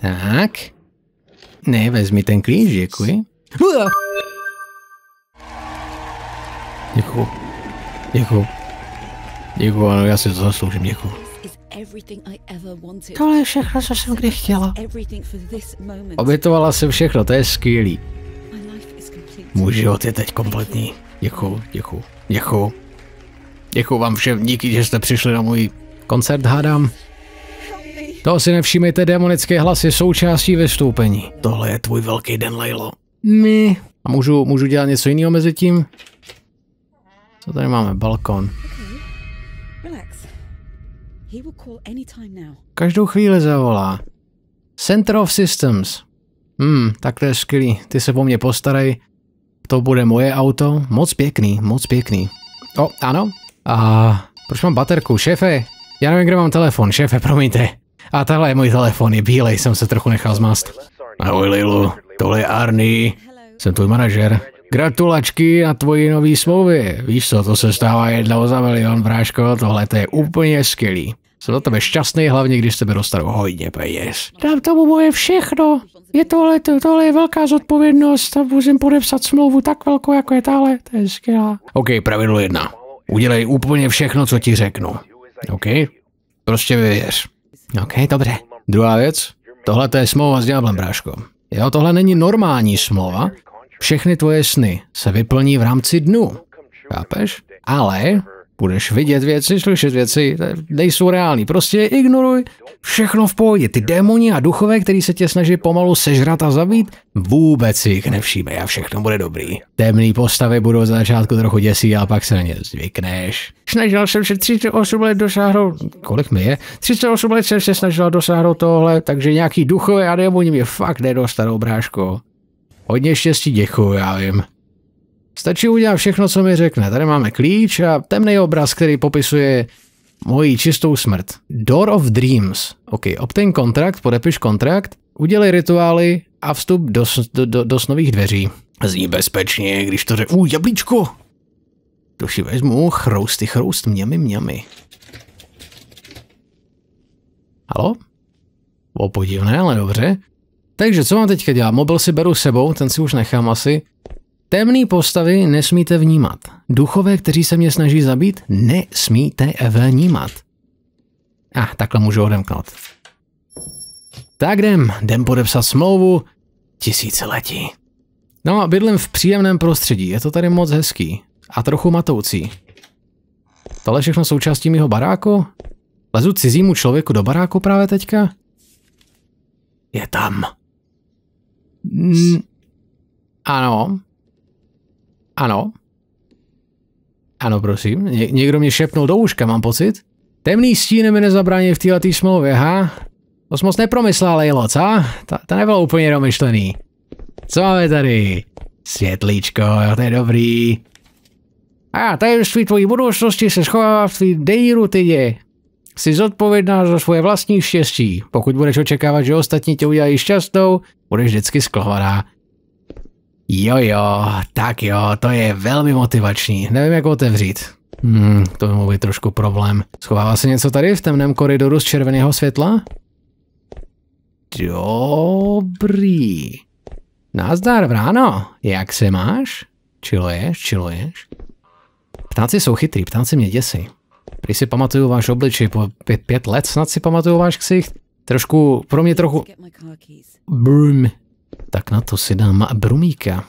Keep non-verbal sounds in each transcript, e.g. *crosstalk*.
Tak. Ne, vezmi ten klíč, děkuji. Uah! Děkuji. Děkuji. Děkuji, ano, já si to zasloužím, děkuji. Tohle je všechno, co jsem kdy chtěla. Obětovala jsem všechno, to je skvělý. Můj život je teď kompletní. Děkuju, děkuju, děkuju. Děkuju vám všem, díky, že jste přišli na můj koncert, hádám. To si nevšímejte, démonické hlasy součástí vystoupení. Tohle je tvůj velký den, Lejlo. My. A můžu, můžu dělat něco jiného mezi tím? Co tady máme? Balkon. Každou chvíli zavolá. Center of Systems. Hmm, tak to je skvělý. Ty se po mně postarej. To bude moje auto. Moc pěkný, moc pěkný. O, ano. A proč mám baterku? Šéfe, já nevím, kde mám telefon. Šéfe, promiňte. A tahle je můj telefon, je bílej, jsem se trochu nechal zmást. Ahoj Lilu, tohle je Arny, jsem tvůj manažer. Gratulačky na tvoji nový smlouvy. Víš co, to se stává jednou za milion, bráško, tohle to je úplně skvělý. Jsem za tebe šťastný, hlavně když tebe dostanu hodně peněz. Dám tomu moje všechno. Je tohle, to, tohle je velká zodpovědnost. a musím podepsat smlouvu tak velkou, jako je tahle. To je skvělá. OK, pravidlo jedna. Udělej úplně všechno, co ti řeknu. OK? Prostě vyvěř. OK, dobře. Druhá věc, tohle to je smlouva s ďáblem, bráško. Jo, tohle není normální smlouva. Všechny tvoje sny se vyplní v rámci dnu. Chápeš? Ale budeš vidět věci, slyšet věci, nejsou reální. Prostě ignoruj, všechno v pohodě. Ty démoni a duchové, který se tě snaží pomalu sežrat a zabít, vůbec si jich nevšímej a všechno bude dobrý. Temný postavy budou za začátku trochu děsí, a pak se na ně zvykneš. Snažil jsem se 38 let dosáhnout, kolik mi je? 38 let jsem se snažila dosáhnout tohle, takže nějaký duchové a démoni mě fakt nedostanou, bráško. Hodně štěstí, děkuji, já vím. Stačí udělat všechno, co mi řekne. Tady máme klíč a temný obraz, který popisuje moji čistou smrt. Door of Dreams. OK, obtain kontrakt, podepiš kontrakt, udělej rituály a vstup do, do, do, do snových dveří. Zní bezpečně, když to řekne. Uj, jablíčko! To si vezmu, chrousty, chroust, mňami, mňami. Halo? O podivné, ale dobře. Takže co mám teďka dělat? Mobil si beru sebou, ten si už nechám asi. Temné postavy nesmíte vnímat. Duchové, kteří se mě snaží zabít, nesmíte vnímat. A ah, takhle můžu odemknout. Tak jdem, jdem podepsat smlouvu tisíciletí. No a bydlím v příjemném prostředí, je to tady moc hezký a trochu matoucí. Tohle všechno součástí mýho baráku? Lezu cizímu člověku do baráku právě teďka? Je tam. Mm, ano, ano. Ano, prosím. Ně- někdo mě šepnul do úška, mám pocit. Temný stín mi nezabrání v této smlouvě, ha? To jsi moc nepromyslel, Lejlo, co? Ta, ta nebylo úplně domyšlený. Co máme tady? Světlíčko, jo, to je dobrý. A tajemství tvojí budoucnosti se schovává v tvý dejru, rutině. Jsi zodpovědná za svoje vlastní štěstí. Pokud budeš očekávat, že ostatní tě udělají šťastnou, budeš vždycky sklovaná. Jo jo, tak jo, to je velmi motivační. Nevím, jak otevřít. Hmm, to by mohl být trošku problém. Schovává se něco tady v temném koridoru z červeného světla? Dobrý. Nazdar, Vráno. Jak se máš? Čiluješ, čiluješ? Ptáci jsou chytrý, ptáci mě děsí. Když si pamatuju váš obličej, po pět, pět let snad si pamatuju váš ksicht. Trošku, pro mě trochu... Brum, tak na to si dám Brumíka.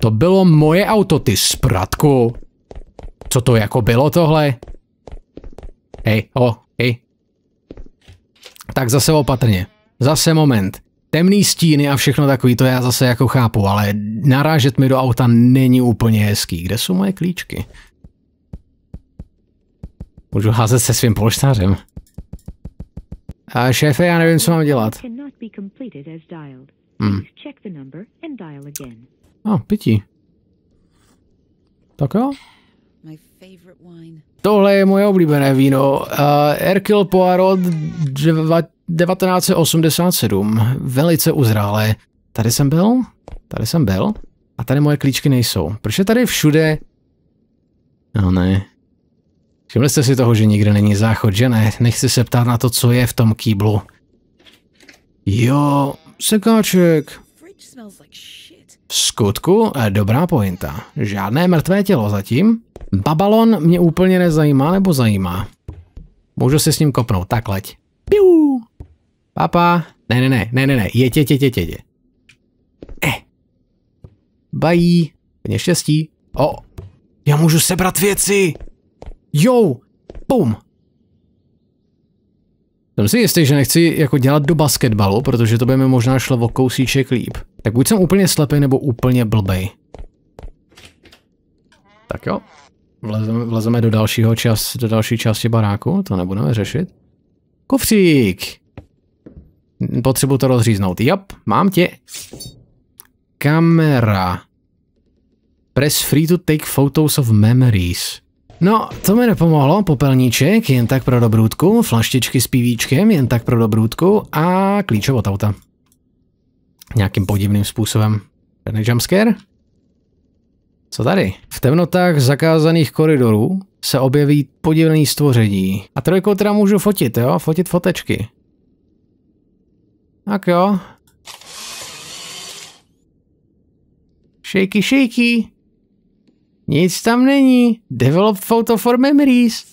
To bylo moje auto, ty spratku. Co to jako bylo tohle? Hej, o, hej. Tak zase opatrně. Zase moment. Temný stíny a všechno takový, to já zase jako chápu, ale narážet mi do auta není úplně hezký. Kde jsou moje klíčky? Můžu házet se svým polštářem. A šéfe, já nevím, co mám dělat be completed as dialed. Hmm. Please check the number and dial again. Oh, pití. Tak jo. Tohle je moje oblíbené víno. Uh, Hercule Poirot 1987. Velice uzrálé. Tady jsem byl, tady jsem byl a tady moje klíčky nejsou. Proč je tady všude... No ne. Všimli jste si toho, že nikde není záchod, že ne? Nechci se ptát na to, co je v tom kýblu. Jo, sekáček. V skutku, eh, dobrá pointa. Žádné mrtvé tělo zatím. Babalon mě úplně nezajímá nebo zajímá. Můžu si s ním kopnout, tak leď. Piu. Papa. Ne, ne, ne, ne, ne, ne, je tě, tě, tě, tě, tě. Eh. Bají. Mě štěstí. O, já můžu sebrat věci. Jo, bum. Jsem si jistý, že nechci jako dělat do basketbalu, protože to by mi možná šlo o kousíček líp. Tak buď jsem úplně slepý, nebo úplně blbej. Tak jo. Vlezeme, vlezeme do dalšího čas, do další části baráku, to nebudeme řešit. Kufřík! Potřebuji to rozříznout. Jap, mám tě. Kamera. Press free to take photos of memories. No, to mi nepomohlo, popelníček, jen tak pro dobrůdku, flaštičky s pivíčkem, jen tak pro dobrůdku a klíčovo auta. Nějakým podivným způsobem. Ten jumpscare? Co tady? V temnotách zakázaných koridorů se objeví podivné stvoření. A trojkou teda můžu fotit, jo? Fotit fotečky. Tak jo. Shaky, shaky. Nic tam není. Develop photo for memories.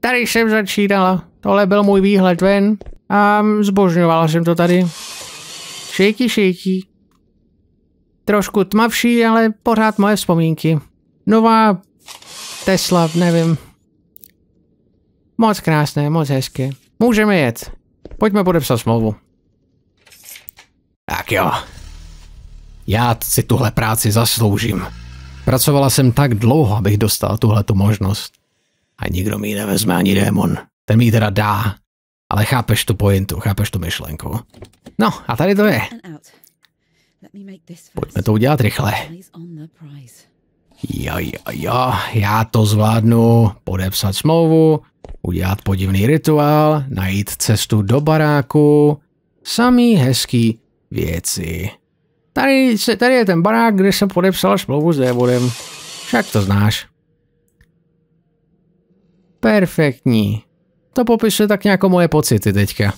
Tady jsem začínala. Tohle byl můj výhled ven. A zbožňovala jsem to tady. Šejky, šejky. Trošku tmavší, ale pořád moje vzpomínky. Nová Tesla, nevím. Moc krásné, moc hezké. Můžeme jet. Pojďme podepsat smlouvu. Tak jo. Já si tuhle práci zasloužím. Pracovala jsem tak dlouho, abych dostal tuhle možnost. A nikdo mi ji nevezme ani démon. Ten mi ji teda dá. Ale chápeš tu pointu, chápeš tu myšlenku. No a tady to je. Pojďme to udělat rychle. Jo, jo, jo, já to zvládnu. Podepsat smlouvu, udělat podivný rituál, najít cestu do baráku. Samý hezký věci. Tady, se, tady je ten barák, kde jsem podepsal smlouvu s Dévodem. Však to znáš. Perfektní. To popisuje tak nějak moje pocity teďka.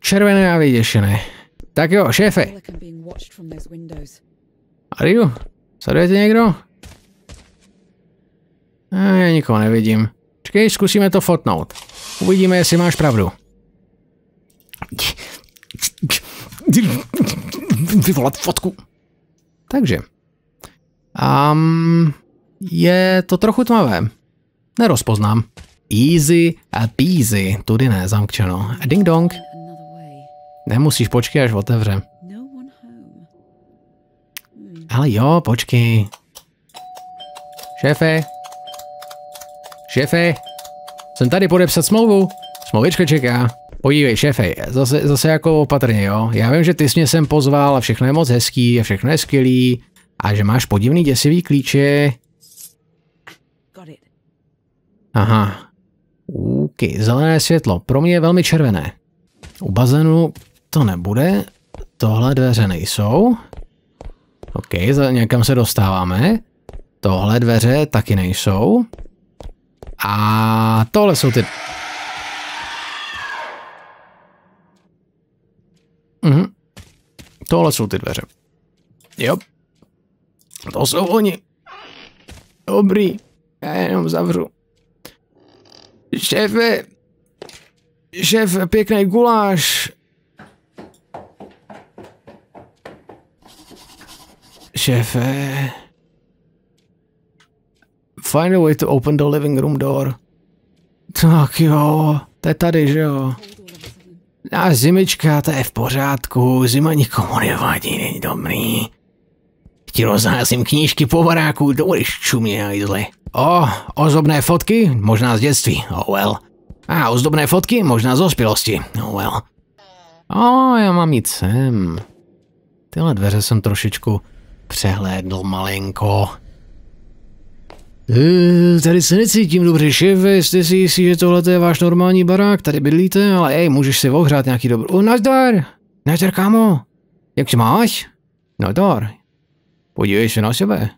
Červené a vyděšené. Tak jo, šéfe. Ariu, sledujete někdo? A já nikoho nevidím. Čekej, zkusíme to fotnout. Uvidíme, jestli máš pravdu vyvolat fotku. Takže. Um, je to trochu tmavé. Nerozpoznám. Easy a peasy, tudy ne, zamkčeno. Ding dong. Nemusíš, počkej, až otevře. Ale jo, počkej. Šéfe. Šéfe. Jsem tady podepsat smlouvu. Smlouvička čeká. Podívej, šéfe, zase, zase jako opatrně, jo. Já vím, že ty jsi mě sem pozval a všechno je moc hezký a všechno je skvělý a že máš podivný děsivý klíče. Aha. Úky, zelené světlo. Pro mě je velmi červené. U bazénu to nebude. Tohle dveře nejsou. OK, za někam se dostáváme. Tohle dveře taky nejsou. A tohle jsou ty Mhm. Tohle jsou ty dveře. Jo. To jsou oni. Dobrý. Já jenom zavřu. Šéfe. Šéf, pěkný guláš. Šéfe. Find a way to open the living room door. Tak jo, to je tady, že jo? A zimička, to je v pořádku, zima nikomu nevadí, není dobrý. Ti rozházím knížky po baráku, dovolíš čumě a jízli. O, ozdobné fotky? Možná z dětství, oh well. A ozdobné fotky? Možná z ospělosti, oh well. O, já mám jít sem. Tyhle dveře jsem trošičku přehlédl malinko. Eh, tady se necítím dobře, šive. jste si jistí, že tohle je váš normální barák, tady bydlíte, ale ej, můžeš si ohřát nějaký dobrý... Uh, nazdar! Nazdar, kámo! Jak tě máš? Nazdar. Podívej se na sebe.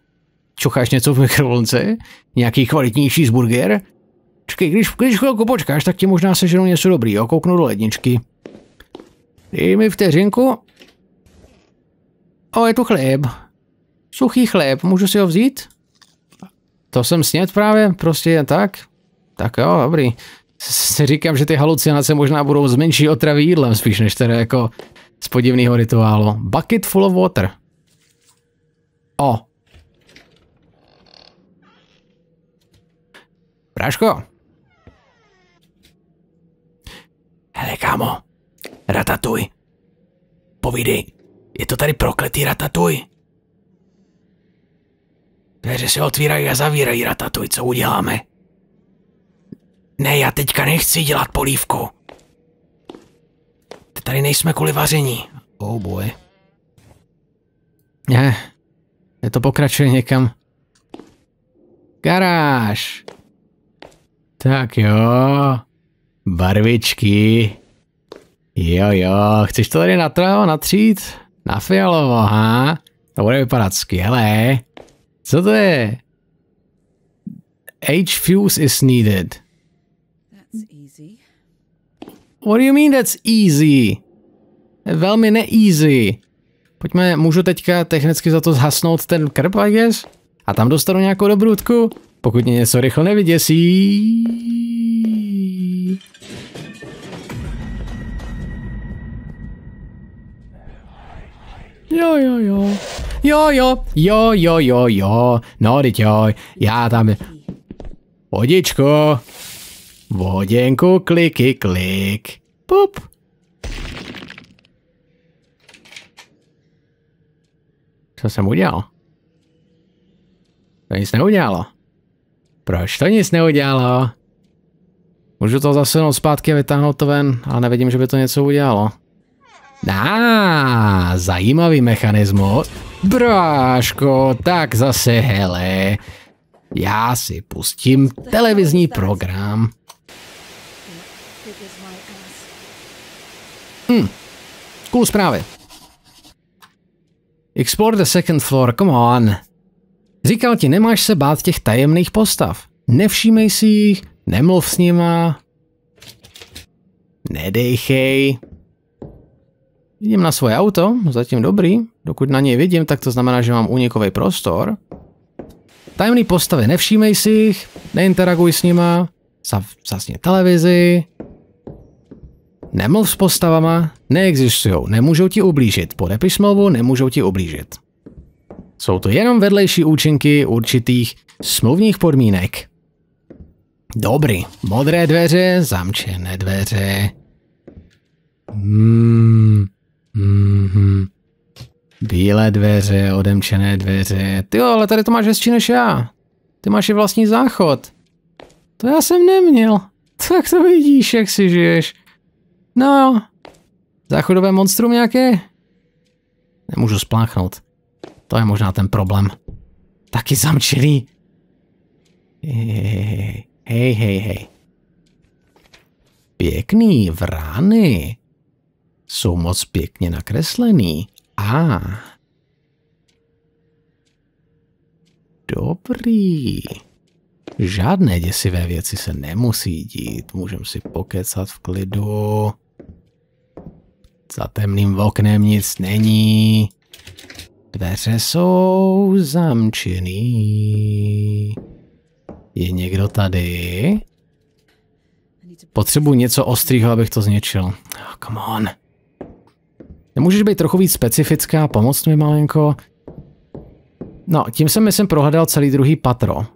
Čucháš něco v mikrovlnce? Nějaký kvalitnější burger? Čekej, když, když chvilku počkáš, tak ti možná seženou, něco jo? kouknu do ledničky. Dej mi vteřinku. O, je tu chléb. Suchý chléb, můžu si ho vzít? To jsem snět právě, prostě jen tak? Tak jo, dobrý. Si říkám, že ty halucinace možná budou z menší otravy jídlem spíš, než tedy jako z podivného rituálu. Bucket full of water. O. Práško. Hele, kámo. Ratatuj. Povídej. Je to tady prokletý ratatuj. Dveře se otvírají a zavírají, ratatuj, co uděláme? Ne, já teďka nechci dělat polívku. Tady nejsme kvůli vaření. Oh boy. Ne, je to pokračuje někam. Garáž. Tak jo. Barvičky. Jo jo, chceš to tady natřít? Na fialovo, ha? To bude vypadat skvěle. Co to je? H fuse is needed. That's easy. What do you mean that's easy? Velmi ne-easy. Pojďme, můžu teďka technicky za to zhasnout ten krb, I guess? A tam dostanu nějakou dobrutku, pokud mě něco rychle nevyděsí. Jo, jo, jo. Jo, jo, jo, jo, jo, jo. No, teď jo, já tam... Vodičko. Voděnku, kliky, klik. Pup. Co jsem udělal? To nic neudělalo. Proč to nic neudělalo? Můžu to zasunout zpátky a vytáhnout to ven, ale nevidím, že by to něco udělalo. Na ah, zajímavý mechanismus. Bráško, tak zase hele. Já si pustím televizní program. Hmm, cool zprávy. Explore the second floor, come on. Říkal ti, nemáš se bát těch tajemných postav. Nevšímej si jich, nemluv s nima. Nedejchej. Idem na svoje auto, zatím dobrý. Dokud na něj vidím, tak to znamená, že mám únikový prostor. Tajemný postavy, nevšímej si jich, neinteraguj s nima, zasně televizi, nemluv s postavama, neexistují, nemůžou ti ublížit, podepiš smlouvu, nemůžou ti ublížit. Jsou to jenom vedlejší účinky určitých smluvních podmínek. Dobrý, modré dveře, zamčené dveře. Hmm. Mm-hmm. Bílé dveře, odemčené dveře. Ty jo, ale tady to máš hezčí než já. Ty máš i vlastní záchod. To já jsem neměl. *laughs* Tak to vidíš, jak si žiješ. No, záchodové monstrum nějaké? Nemůžu spláchnout. To je možná ten problém. Taky zamčený. Hej, hej, hej. Pěkný vrány jsou moc pěkně nakreslený. A. Ah. Dobrý. Žádné děsivé věci se nemusí dít. Můžem si pokecat v klidu. Za temným oknem nic není. Dveře jsou zamčený. Je někdo tady? Potřebuji něco ostrýho, abych to zničil. Oh, come on. Nemůžeš být trochu víc specifická, pomoct mi malinko? No, tím jsem myslím prohledal celý druhý patro.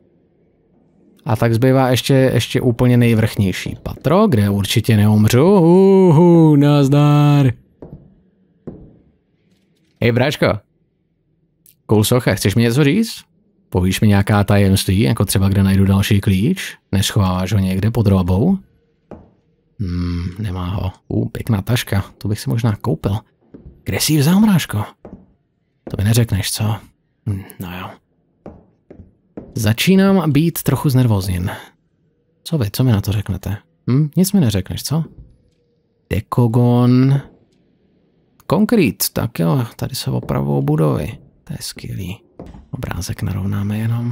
A tak zbývá ještě, ještě úplně nejvrchnější patro, kde určitě neumřu. Uhu, nazdar. Hej, bráčko. Cool socha, chceš mi něco říct? Povíš mi nějaká tajemství, jako třeba kde najdu další klíč? Neschováváš ho někde pod robou? Hmm, nemá ho. U, pěkná taška, to bych si možná koupil. Kde jsi vzal, mrážko? To mi neřekneš, co? Hm, no jo. Začínám být trochu znervozněn. Co vy, co mi na to řeknete? Hm, nic mi neřekneš, co? Dekogon. Konkrét, tak jo, tady se opravou budovy. To je skvělý. Obrázek narovnáme jenom.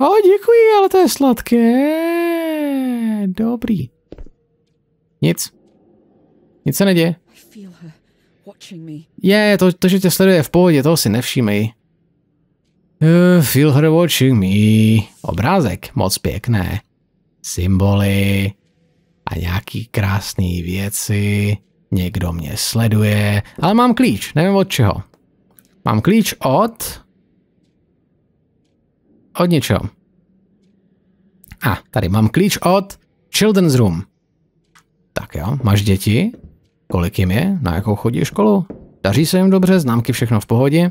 O, děkuji, ale to je sladké. Dobrý. Nic. Nic se neděje. Je, to, to, že tě sleduje v pohodě, toho si nevšímej. Uh, feel her watching me. Obrázek, moc pěkné. Symboly a nějaký krásné věci. Někdo mě sleduje, ale mám klíč, nevím od čeho. Mám klíč od... Od něčeho. A, ah, tady mám klíč od Children's Room. Tak jo, máš děti? Kolik jim je? Na jakou chodí školu? Daří se jim dobře, známky všechno v pohodě?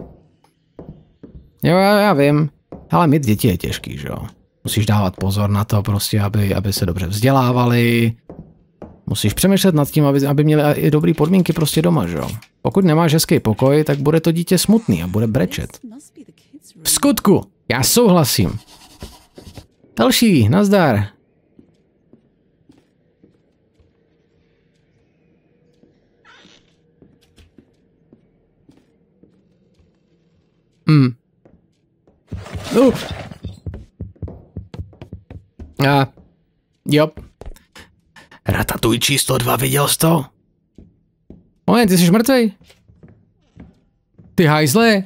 Jo, já, já vím. Ale mít děti je těžký, že jo? Musíš dávat pozor na to prostě, aby, aby se dobře vzdělávali. Musíš přemýšlet nad tím, aby, aby měli i dobré podmínky prostě doma, že jo? Pokud nemáš hezký pokoj, tak bude to dítě smutný a bude brečet. V skutku, já souhlasím. Další, nazdar. Hmm. Uh. A. Jo. Ratatuj číslo dva, viděl jsi to? Moment, ty jsi mrtvej. Ty hajzle.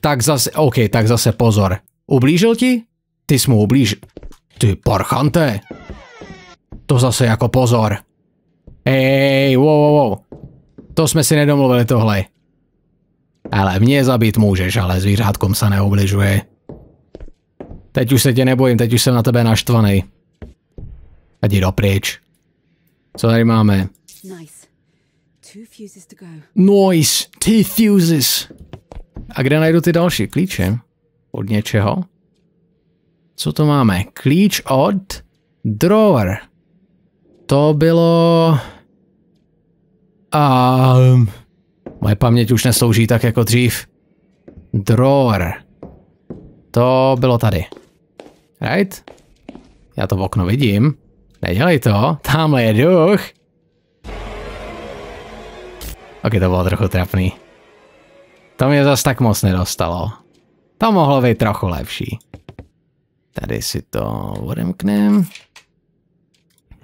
Tak zase, OK, tak zase pozor. Ublížil ti? Ty jsi mu ublížil. Ty parchante. To zase jako pozor. Ej, wow, wow, wow. To jsme si nedomluvili tohle. Ale mě zabít můžeš, ale zvířátkom se neobližuje. Teď už se tě nebojím, teď už jsem na tebe naštvaný. A jdi dopryč. Co tady máme? Noise, two fuses. A kde najdu ty další klíče? Od něčeho? Co to máme? Klíč od drawer. To bylo... Um, Moje paměť už neslouží tak jako dřív. Drawer. To bylo tady. Right? Já to v okno vidím. Nedělej to, tamhle je duch. Ok, to bylo trochu trapný. To mě zas tak moc nedostalo. To mohlo být trochu lepší. Tady si to odemknem.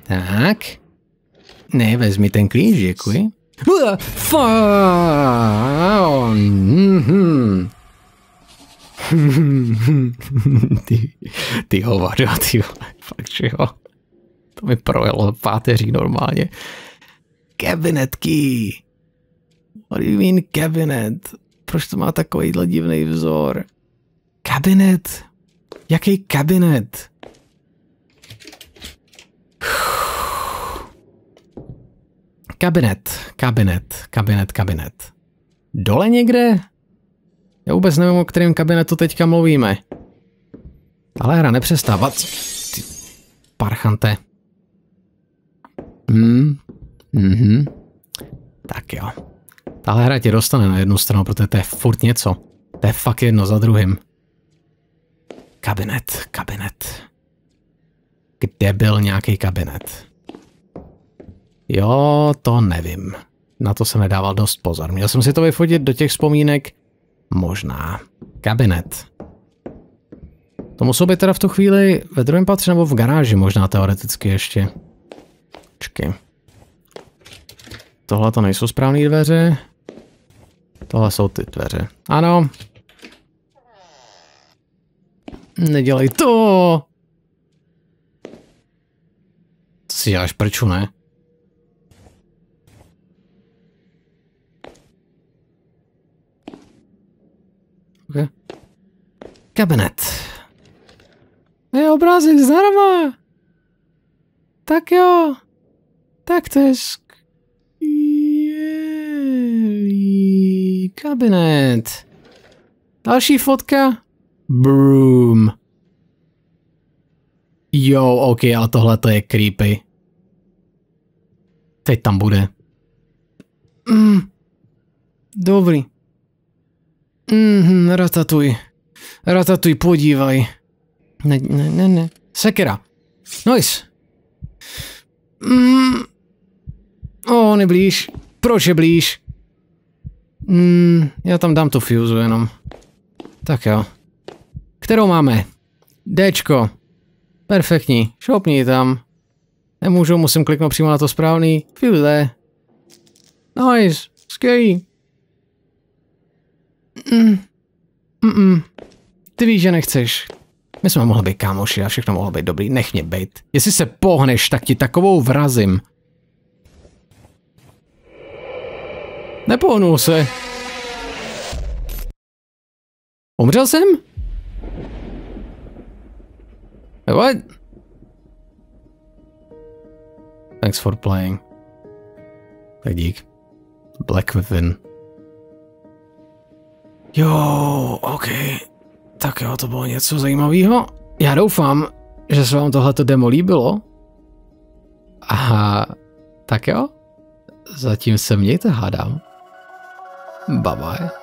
Tak. Ne, vezmi ten klíč, děkuji ty, ty hovado, ty fakt, že jo. To mi projelo páteří normálně. Kabinetky. What do you mean cabinet? Proč to má takovýhle divný vzor? Kabinet? Jaký kabinet? Kabinet, kabinet, kabinet, kabinet. Dole někde? Já vůbec nevím, o kterém kabinetu teďka mluvíme. Ale hra nepřestávat. Ty parchante. Hmm. Mhm. Tak jo. Tahle hra tě dostane na jednu stranu, protože to je furt něco. To je fakt jedno za druhým. Kabinet, kabinet. Kde byl nějaký kabinet? Jo, to nevím. Na to se nedával dost pozor. Měl jsem si to vyfotit do těch vzpomínek? Možná. Kabinet. To musel být teda v tu chvíli ve druhém patře nebo v garáži možná teoreticky ještě. Počkej. Tohle to nejsou správné dveře. Tohle jsou ty dveře. Ano. Nedělej to! Co si děláš prču, ne? Kabinet. Je obrázek zdarma. Tak jo. Tak to je skvělý kabinet. Další fotka. Broom. Jo, ok, ale tohle to je creepy. Teď tam bude. Mm. Dobrý. Mhm, ratatuj. Ratatuj, podívaj. Ne, ne, ne, ne. Sekera. Nois. Mm. O, on je blíž. Proč je blíž? Mm, já tam dám tu fuse jenom. Tak jo. Kterou máme? Dčko. Perfektní. Šopni tam. Nemůžu, musím kliknout přímo na to správný. Fuse. Nice. Skvělý. Mm. Mm-mm. Ty víš, že nechceš. My jsme mohli být kámoši a všechno mohlo být dobrý. Nech mě být. Jestli se pohneš, tak ti takovou vrazím. Nepohnul se. Umřel jsem? What? Thanks for playing. Tak dík. Black Within. Jo, okay. Tak jo, to bylo něco zajímavého. Já doufám, že se vám tohleto demo líbilo. A tak jo, zatím se mějte, hádám. Bye bye.